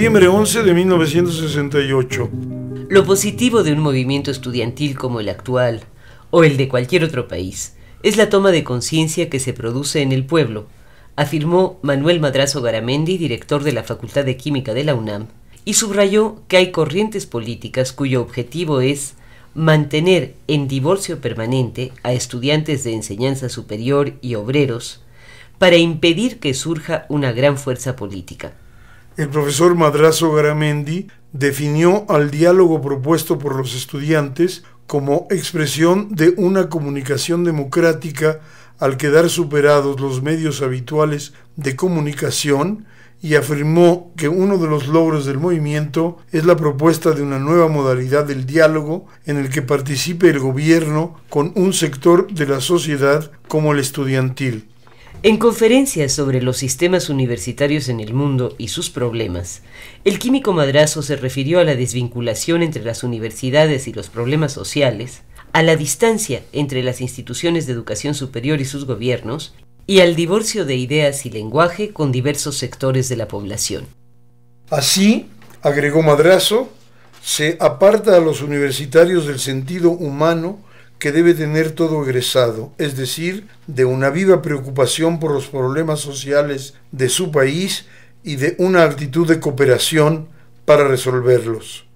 noviembre 11 de 1968. Lo positivo de un movimiento estudiantil como el actual, o el de cualquier otro país, es la toma de conciencia que se produce en el pueblo, afirmó Manuel Madrazo Garamendi, director de la Facultad de Química de la UNAM, y subrayó que hay corrientes políticas cuyo objetivo es mantener en divorcio permanente a estudiantes de enseñanza superior y obreros para impedir que surja una gran fuerza política. El profesor Madrazo Garamendi definió al diálogo propuesto por los estudiantes como expresión de una comunicación democrática al quedar superados los medios habituales de comunicación y afirmó que uno de los logros del movimiento es la propuesta de una nueva modalidad del diálogo en el que participe el gobierno con un sector de la sociedad como el estudiantil. En conferencias sobre los sistemas universitarios en el mundo y sus problemas, el químico Madrazo se refirió a la desvinculación entre las universidades y los problemas sociales, a la distancia entre las instituciones de educación superior y sus gobiernos, y al divorcio de ideas y lenguaje con diversos sectores de la población. Así, agregó Madrazo, se aparta a los universitarios del sentido humano que debe tener todo egresado, es decir, de una viva preocupación por los problemas sociales de su país y de una actitud de cooperación para resolverlos.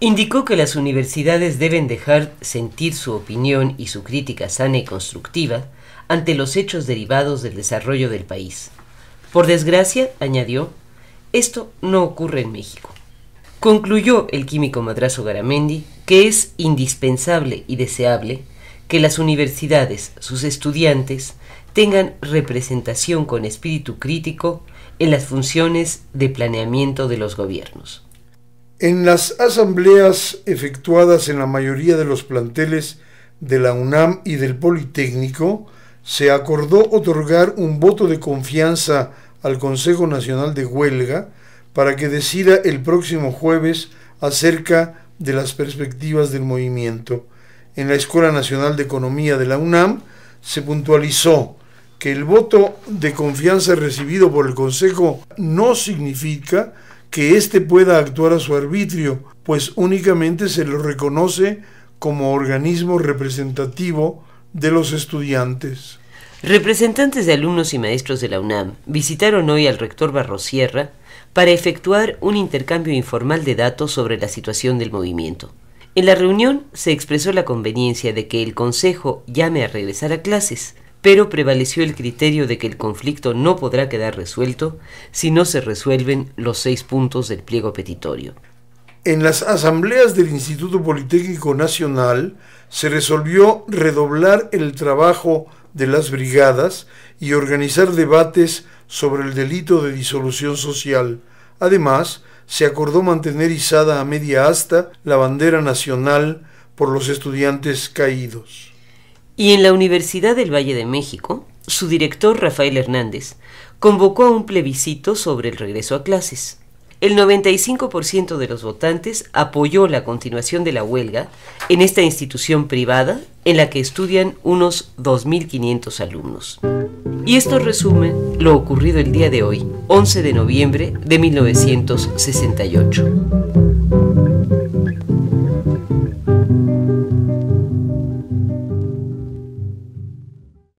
Indicó que las universidades deben dejar sentir su opinión y su crítica sana y constructiva ante los hechos derivados del desarrollo del país. Por desgracia, añadió, esto no ocurre en México. Concluyó el químico Madrazo Garamendi que es indispensable y deseable que las universidades, sus estudiantes, tengan representación con espíritu crítico en las funciones de planeamiento de los gobiernos. En las asambleas efectuadas en la mayoría de los planteles de la UNAM y del Politécnico, se acordó otorgar un voto de confianza al Consejo Nacional de Huelga para que decida el próximo jueves acerca de las perspectivas del movimiento. En la Escuela Nacional de Economía de la UNAM se puntualizó que el voto de confianza recibido por el Consejo no significa que éste pueda actuar a su arbitrio, pues únicamente se lo reconoce como organismo representativo de los estudiantes. Representantes de alumnos y maestros de la UNAM visitaron hoy al rector Barrosierra para efectuar un intercambio informal de datos sobre la situación del movimiento. En la reunión se expresó la conveniencia de que el Consejo llame a regresar a clases, pero prevaleció el criterio de que el conflicto no podrá quedar resuelto si no se resuelven los seis puntos del pliego petitorio. En las asambleas del Instituto Politécnico Nacional se resolvió redoblar el trabajo de las brigadas y organizar debates sobre el delito de disolución social. Además, se acordó mantener izada a media asta la bandera nacional por los estudiantes caídos. Y en la Universidad del Valle de México, su director Rafael Hernández convocó a un plebiscito sobre el regreso a clases. El 95% de los votantes apoyó la continuación de la huelga en esta institución privada en la que estudian unos 2.500 alumnos. Y esto resume lo ocurrido el día de hoy, 11 de noviembre de 1968.